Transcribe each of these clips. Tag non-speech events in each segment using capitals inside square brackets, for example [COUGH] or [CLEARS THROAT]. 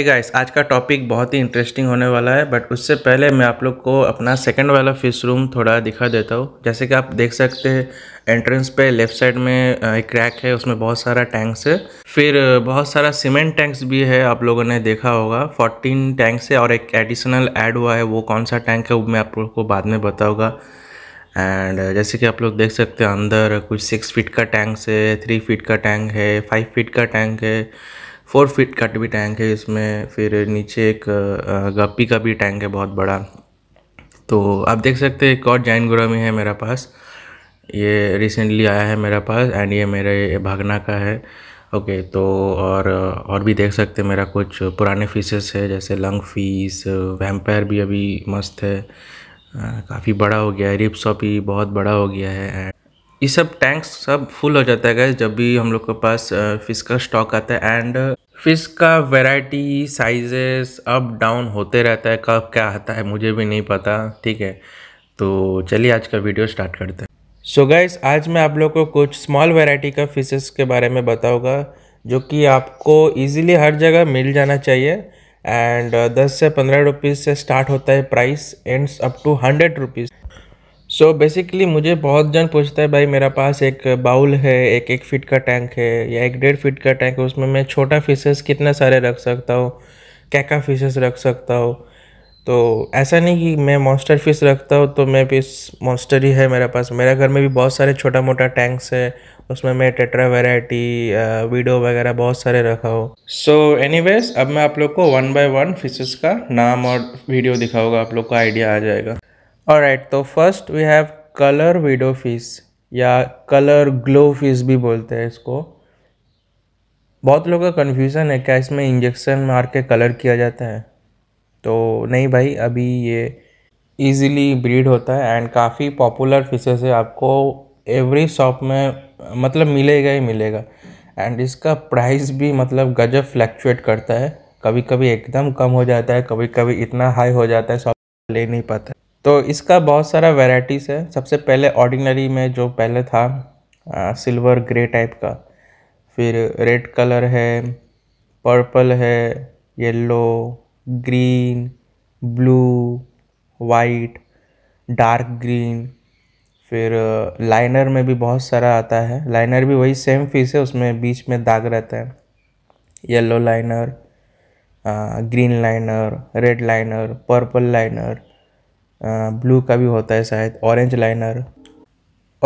hey guys आज का topic बहुत ही इंटरेस्टिंग होने वाला है बट उससे पहले मैं आप लोग को अपना सेकंड वाला फिश रूम थोड़ा दिखा देता हूँ जैसे कि आप देख सकते हैं एंट्रेंस पे लेफ्ट साइड में एक क्रैक है उसमें बहुत सारा टैंक्स है फिर बहुत सारा सीमेंट टैंक्स भी है आप लोगों ने देखा होगा फोर्टीन टैंक्स है और एक एडिशनल एड हुआ है वो कौन सा टैंक है वो मैं आप लोग को बाद में बताऊँगा एंड जैसे कि आप लोग देख सकते हैं अंदर कुछ सिक्स फीट का टैंक्स है थ्री फीट का टैंक है फाइव फीट का टैंक है फोर फीट कट भी टैंक है इसमें फिर नीचे एक गप्पी का भी टैंक है बहुत बड़ा तो आप देख सकते हैं एक और जैन गुरा में है मेरा पास ये रिसेंटली आया है मेरा पास एंड ये मेरे भागना का है ओके तो और और भी देख सकते हैं मेरा कुछ पुराने फीसेस है जैसे लंग फीस वैम्पायर भी अभी मस्त है काफ़ी बड़ा हो गया है रिप्सॉप भी बहुत बड़ा हो गया है एंड ये सब टैंक्स सब फुल हो जाता है गैस जब भी हम लोग के पास फ़िश का स्टॉक आता है एंड फ़िश का वैरायटी साइजेस अप डाउन होते रहता है कब क्या आता है मुझे भी नहीं पता ठीक है तो चलिए आज का वीडियो स्टार्ट करते हैं सो गाइस आज मैं आप लोग को कुछ स्मॉल वैरायटी का फिशेस के बारे में बताऊंगा जो कि आपको इजीली हर जगह मिल जाना चाहिए एंड 10 uh, से 15 रुपीज़ से स्टार्ट होता है price ends up to hundred rupees so so basically मुझे बहुत जन पूछता है भाई मेरा पास एक बाउल है एक एक फीट का टैंक है या एक डेढ़ फीट का टैंक है उसमें मैं छोटा फिशेस कितना सारे रख सकता हूँ क्या क्या फिशेस रख सकता हूँ तो ऐसा नहीं कि मैं मॉन्स्टर फिश रखता हूँ तो मैं फिश मॉन्स्टर ही है मेरे पास मेरे घर में भी बहुत सारे छोटा मोटा टैंक्स है उसमें मैं टेट्रा वेराइटी वीडो वगैरह बहुत सारे रखा हो सो एनी अब मैं आप लोग को वन बाय वन फिशेस का नाम और वीडियो दिखाऊंगा आप लोग का आइडिया आ जाएगा और तो first we have colour widow fish या कलर ग्लो फिश भी बोलते हैं इसको बहुत लोगों का कन्फ्यूज़न है क्या इसमें इंजेक्शन मार के कलर किया जाता है तो नहीं भाई अभी ये इजीली ब्रीड होता है एंड काफ़ी पॉपुलर फिशेस है आपको एवरी शॉप में मतलब मिलेगा ही मिलेगा एंड इसका प्राइस भी मतलब गजब फ्लैक्चुएट करता है कभी कभी एकदम कम हो जाता है कभी कभी इतना हाई हो जाता है शॉप ले नहीं पाता तो इसका बहुत सारा वेराइटीज़ है सबसे पहले ऑर्डिनरी में जो पहले था आ, सिल्वर ग्रे टाइप का फिर रेड कलर है पर्पल है yellow green blue white dark green फिर लाइनर में भी बहुत सारा आता है लाइनर भी वही सेम फीस है उसमें बीच में दाग रहता है yellow liner green liner red liner purple liner blue का भी होता है शायद ऑरेंज लाइनर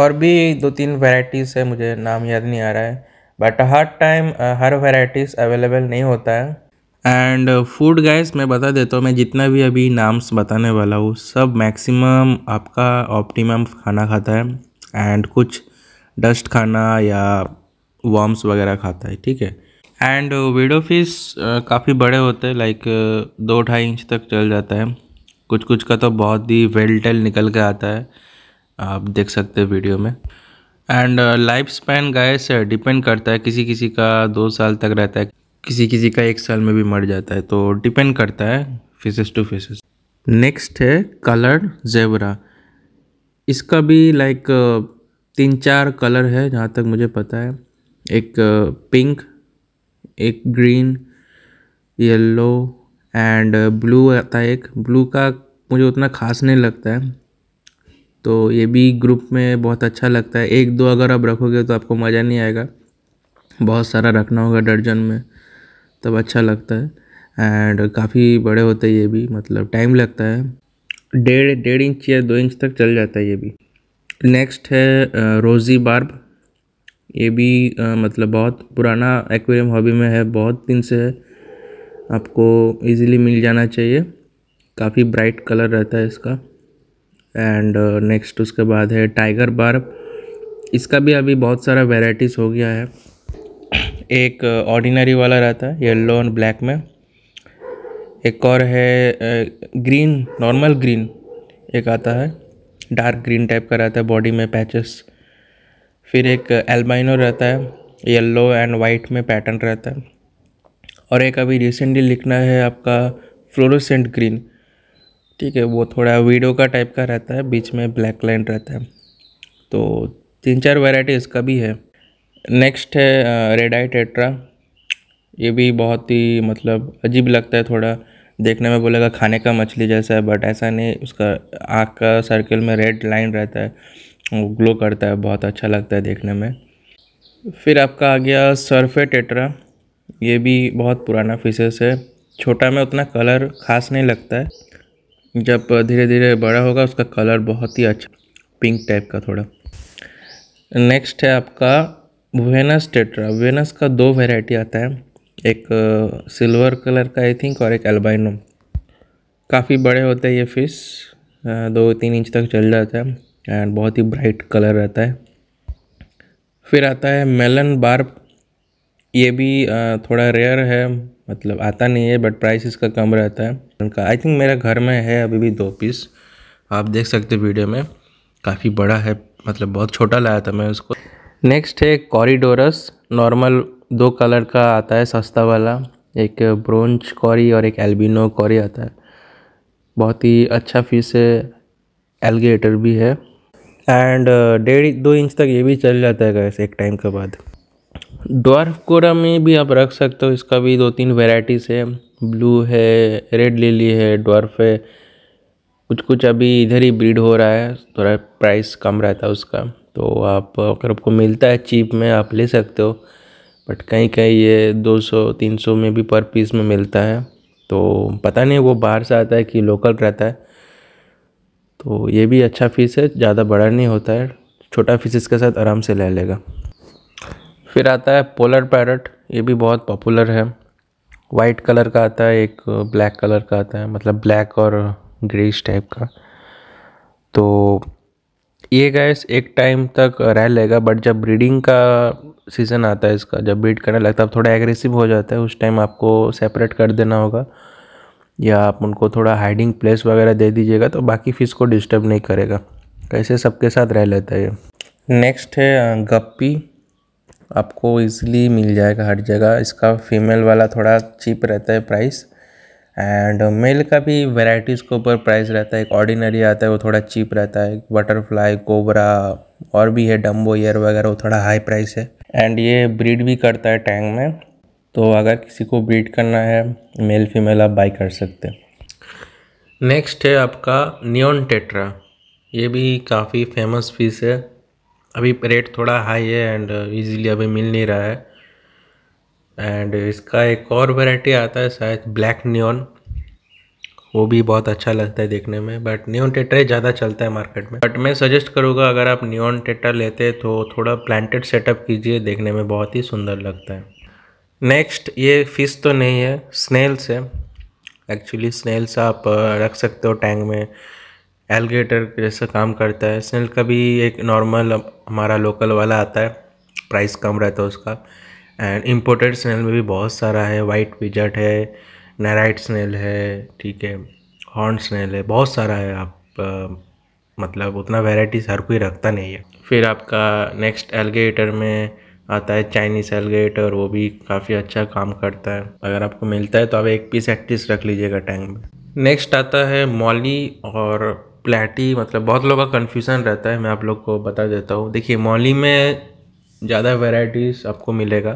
और भी दो तीन वैराइटीज़ है मुझे नाम याद नहीं आ रहा है बट हर टाइम हर वैराइटीज़ अवेलेबल नहीं होता है एंड फूड गैस मैं बता देता हूँ मैं जितना भी अभी नाम्स बताने वाला हूँ सब मैक्सिमम आपका ऑप्टिमम खाना खाता है एंड कुछ डस्ट खाना या वॉम्स वगैरह खाता है ठीक है एंड वीडो फिश काफ़ी बड़े होते हैं लाइक दो ढाई इंच तक चल जाता है कुछ कुछ का तो बहुत ही वेल टेल निकल के आता है आप देख सकते हैं वीडियो में and life span guys depend करता है किसी किसी का दो साल तक रहता है किसी किसी का एक साल में भी मर जाता है तो डिपेंड करता है फेसेस टू फेसेस नेक्स्ट है कलर जेबरा इसका भी लाइक तीन चार कलर है जहाँ तक मुझे पता है एक पिंक uh, एक green yellow and blue uh, आता है एक ब्लू का मुझे उतना खास नहीं लगता है तो ये भी ग्रुप में बहुत अच्छा लगता है एक दो अगर आप रखोगे तो आपको मज़ा नहीं आएगा बहुत सारा रखना होगा दर्जन में तब अच्छा लगता है एंड uh, काफ़ी बड़े होते हैं ये भी मतलब टाइम लगता है डेढ़ डेढ़ इंच या दो इंच तक चल जाता है ये भी नेक्स्ट है रोज़ी uh, बार्ब ये भी मतलब बहुत पुराना एक्वेरियम हॉबी में है बहुत दिन से है आपको इजीली मिल जाना चाहिए काफ़ी ब्राइट कलर रहता है इसका एंड नेक्स्ट uh, उसके बाद है टाइगर बार्ब इसका भी अभी बहुत सारा वेराइटीज़ हो गया है [CLEARS THROAT] एक ऑर्डिनरी uh, वाला रहता है येल्लो एंड ब्लैक में एक और है ग्रीन नॉर्मल ग्रीन एक आता है डार्क ग्रीन टाइप का रहता है बॉडी में पैचेस फिर एक एल्बाइनो uh, रहता है येलो एंड वाइट में पैटर्न रहता है और एक अभी रिसेंटली लिखना है आपका फ्लोरोसेंट ग्रीन ठीक है वो थोड़ा वीडियो का टाइप का रहता है बीच में ब्लैक लाइन रहता है तो तीन चार वैरायटी इसका भी है नेक्स्ट है रेड आई टेट्रा ये भी बहुत ही मतलब अजीब लगता है थोड़ा देखने में बोलेगा खाने का मछली जैसा है बट ऐसा नहीं उसका आँख का सर्कल में रेड लाइन रहता है वो ग्लो करता है बहुत अच्छा लगता है देखने में फिर आपका आ गया सर्फे टेट्रा ये भी बहुत पुराना फिशेस है छोटा में उतना कलर खास नहीं लगता है जब धीरे धीरे बड़ा होगा उसका कलर बहुत ही अच्छा पिंक टाइप का थोड़ा नेक्स्ट है आपका वेनस टेट्रा वेनस का दो वेराइटी आता है एक सिल्वर कलर का आई थिंक और एक एल्बाइनो काफ़ी बड़े होते हैं ये फिश दो तीन इंच तक चल जाता है एंड बहुत ही ब्राइट कलर रहता है फिर आता है मेलन बार्ब ये भी थोड़ा रेयर है मतलब आता नहीं है बट प्राइस इसका कम रहता है उनका आई थिंक मेरा घर में है अभी भी दो पीस आप देख सकते वीडियो में काफ़ी बड़ा है मतलब बहुत छोटा लाया था मैं उसको नेक्स्ट है कॉरिडोरस नॉर्मल दो कलर का आता है सस्ता वाला एक ब्रोंज कॉरी और एक एल्बिनो कॉरी आता है बहुत ही अच्छा फीस है एलगेटर भी है एंड डेढ़ दो इंच तक ये भी चल जाता है गैस एक टाइम के बाद डॉर्फ कोरा में भी आप रख सकते हो इसका भी दो तीन वेराइटीज़ है ब्लू है रेड लिली है डॉर्फ है कुछ कुछ अभी इधर ही ब्रीड हो रहा है थोड़ा प्राइस कम रहता है उसका तो आप अगर आपको मिलता है चीप में आप ले सकते हो बट कहीं कहीं ये 200 300 में भी पर पीस में मिलता है तो पता नहीं वो बाहर से आता है कि लोकल रहता है तो ये भी अच्छा फ़ीस है ज़्यादा बड़ा नहीं होता है छोटा फीस के साथ आराम से ले लेगा फिर आता है पोलर पैरट ये भी बहुत पॉपुलर है वाइट कलर का आता है एक ब्लैक कलर का आता है मतलब ब्लैक और ग्रेस टाइप का तो ये गैस एक टाइम तक रह लेगा बट जब ब्रीडिंग का सीज़न आता है इसका जब ब्रीड करने लगता है थोड़ा एग्रेसिव हो जाता है उस टाइम आपको सेपरेट कर देना होगा या आप उनको थोड़ा हाइडिंग प्लेस वगैरह दे दीजिएगा तो बाकी फ़िश को डिस्टर्ब नहीं करेगा कैसे सबके साथ रह लेता है ये नेक्स्ट है गप्पी आपको इजीली मिल जाएगा हर जगह इसका फीमेल वाला थोड़ा चीप रहता है प्राइस एंड मेल का भी वेराइटीज़ के ऊपर प्राइस रहता है एक ऑर्डिनरी आता है वो थोड़ा चीप रहता है बटरफ्लाई कोबरा और भी है डम्बो ईयर वगैरह वो थोड़ा हाई प्राइस है एंड ये ब्रीड भी करता है टैंक में तो अगर किसी को ब्रीड करना है मेल फीमेल आप बाई कर सकते हैं नेक्स्ट है आपका नियोन टेट्रा ये भी काफ़ी फेमस फिश है अभी रेट थोड़ा हाई है एंड इजीली अभी मिल नहीं रहा है एंड इसका एक और वैरायटी आता है शायद ब्लैक नियॉन वो भी बहुत अच्छा लगता है देखने में बट नियॉन टेटर ही ज़्यादा चलता है मार्केट में बट मैं सजेस्ट करूँगा अगर आप नियॉन टेटर लेते तो थोड़ा प्लांटेड सेटअप कीजिए देखने में बहुत ही सुंदर लगता है नेक्स्ट ये फ़िश तो नहीं है स्नेल्स है एक्चुअली स्नेल्स आप रख सकते हो टैंक में एलगेटर जैसा काम करता है स्नेल का भी एक नॉर्मल हमारा लोकल वाला आता है प्राइस कम रहता है उसका एंड इम्पोर्टेड स्नेल में भी बहुत सारा है वाइट पिजट है नैराइट स्नेल है ठीक है हॉर्न स्नेल है बहुत सारा है आप आ, मतलब उतना वेराइटीज़ हर कोई रखता नहीं है फिर आपका नेक्स्ट एलगेटर में आता है चाइनीस एलगेटर वो भी काफ़ी अच्छा काम करता है अगर आपको मिलता है तो आप एक पीस एक्टिस रख लीजिएगा टैंक में नेक्स्ट आता है मॉली और प्लेटी मतलब बहुत लोगों का कन्फ्यूज़न रहता है मैं आप लोग को बता देता हूँ देखिए मॉली में ज़्यादा वेराइटीज़ आपको मिलेगा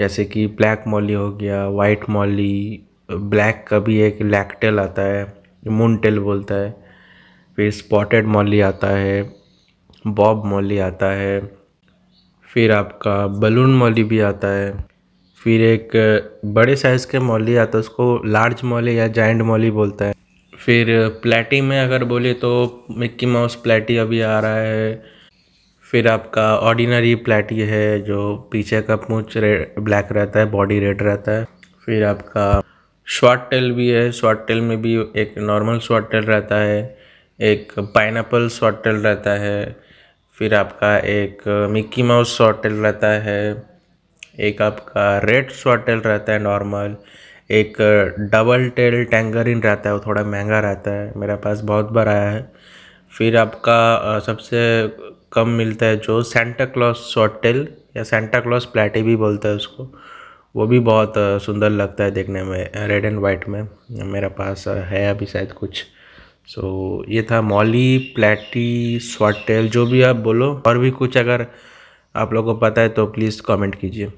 जैसे कि ब्लैक मॉली हो गया वाइट मॉली ब्लैक का भी एक लैकटेल आता है मून टेल बोलता है फिर स्पॉटेड मॉली आता है बॉब मॉली आता है फिर आपका बलून मॉली भी आता है फिर एक बड़े साइज़ के मॉली आता है उसको लार्ज मॉली या जाइंट मॉली बोलता है फिर प्लेटी में अगर बोले तो मिक्की माउस प्लेटी अभी आ रहा है फिर आपका ऑर्डिनरी प्लेटी है जो पीछे का पूछ ब्लैक रहता है बॉडी रेड रहता है फिर आपका शॉर्ट टेल भी है शॉर्ट टेल में भी एक नॉर्मल शॉर्ट टेल रहता है एक पाइन एप्पल शॉर्ट टेल रहता है फिर आपका एक मिक्की माउस शॉर्ट टेल रहता है एक आपका रेड शॉर्ट टेल रहता है नॉर्मल एक डबल टेल टैंगरिन रहता है वो थोड़ा महंगा रहता है मेरे पास बहुत बार आया है फिर आपका सबसे कम मिलता है जो सेंटा क्लॉस शॉर्ट टेल या सेंटा क्लॉस प्लेटी भी बोलता है उसको वो भी बहुत सुंदर लगता है देखने में रेड एंड वाइट में मेरा पास है अभी शायद कुछ सो so, ये था मॉली प्लेटी शॉर्ट टेल जो भी आप बोलो और भी कुछ अगर आप लोगों को पता है तो प्लीज़ कमेंट कीजिए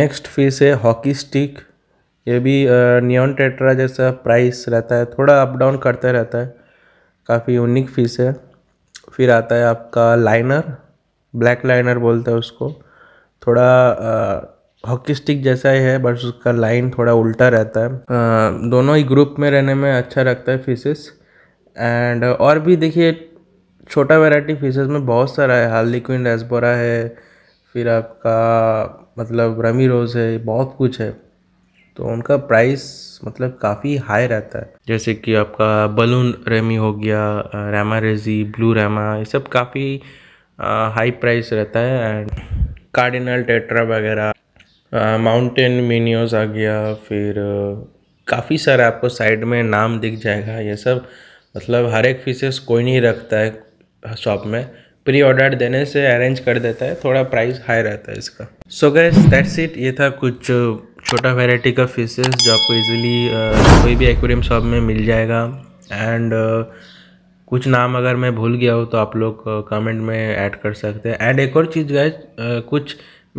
नेक्स्ट फिश है हॉकी स्टिक ये भी नियॉन टेट्रा जैसा प्राइस रहता है थोड़ा अप डाउन करता रहता है काफ़ी यूनिक फीस है फिर आता है आपका लाइनर ब्लैक लाइनर बोलते हैं उसको थोड़ा हॉकी स्टिक जैसा ही है बट उसका लाइन थोड़ा उल्टा रहता है आ, दोनों ही ग्रुप में रहने में अच्छा रखता है फीसेस एंड और भी देखिए छोटा वैरायटी फीसेस में बहुत सारा है हाल लिक्विन रेसबोरा है फिर आपका मतलब रमी रोज़ है बहुत कुछ है तो उनका प्राइस मतलब काफ़ी हाई रहता है जैसे कि आपका बलून रेमी हो गया रैमा रेजी ब्लू रैमा ये सब काफ़ी हाई प्राइस रहता है एंड कार्डिनल टेट्रा वगैरह माउंटेन मीनियोज आ गया फिर काफ़ी सारे आपको साइड में नाम दिख जाएगा ये सब मतलब हर एक फीसेस कोई नहीं रखता है शॉप में प्री ऑर्डर देने से अरेंज कर देता है थोड़ा प्राइस हाई रहता है इसका सो गैस दैट्स इट ये था कुछ छोटा वेराइटी का फिशेस जो आपको इजीली कोई भी एक्वेरियम शॉप में मिल जाएगा एंड कुछ नाम अगर मैं भूल गया हूँ तो आप लोग कमेंट में ऐड कर सकते हैं एंड एक और चीज़ गए कुछ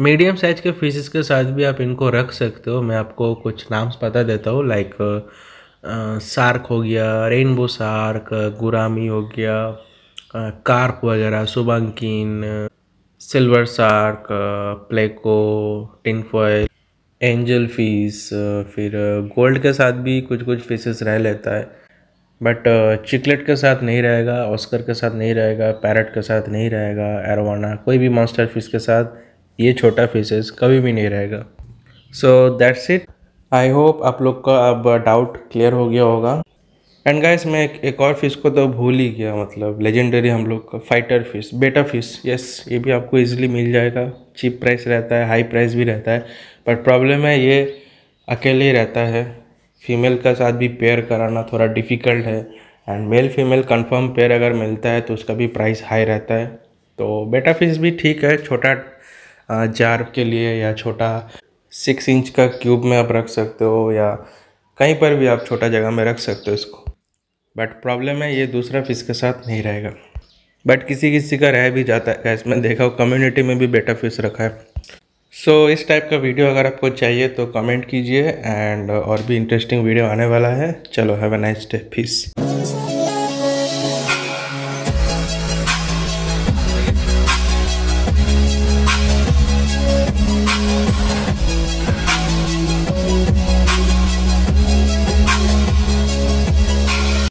मीडियम साइज के फिशेस के साथ भी आप इनको रख सकते हो मैं आपको कुछ नाम्स बता देता हूँ लाइक सार्क हो गया रेनबो सार्क गुरामी हो गया कार्प वगैरह shubunkin silver shark pleco tinfoil angel fish फिर गोल्ड के साथ भी कुछ कुछ फ़ीसेस रह लेता है बट चिकलेट के साथ नहीं रहेगा ऑस्कर के साथ नहीं रहेगा पैरट के साथ नहीं रहेगा एरवाना कोई भी मॉन्स्टर फिश के साथ ये छोटा फिशेस कभी भी नहीं रहेगा so that's it I hope आप लोग का अब डाउट क्लियर हो गया होगा एंड गाइस मैं एक, एक और फिश को तो भूल ही गया मतलब लेजेंडरी हम लोग का fighter fish betta fish yes ये भी आपको इजीली मिल जाएगा चीप प्राइस रहता है हाई प्राइस भी रहता है बट प्रॉब्लम है ये अकेले ही रहता है फीमेल का साथ भी पेयर कराना थोड़ा डिफ़िकल्ट है and male female confirm pair अगर मिलता है तो उसका भी प्राइस हाई रहता है तो बेटा फिश भी ठीक है छोटा जार के लिए या छोटा सिक्स इंच का क्यूब में आप रख सकते हो या कहीं पर भी आप छोटा जगह में रख सकते हो इसको बट प्रॉब्लम है ये दूसरा फिश के साथ नहीं रहेगा बट किसी किसी का रह भी जाता है इसमें देखा हो कम्युनिटी में भी बेटा फिश रखा है सो so, इस टाइप का वीडियो अगर आपको चाहिए तो कमेंट कीजिए एंड और भी इंटरेस्टिंग वीडियो आने वाला है चलो have a nice day piece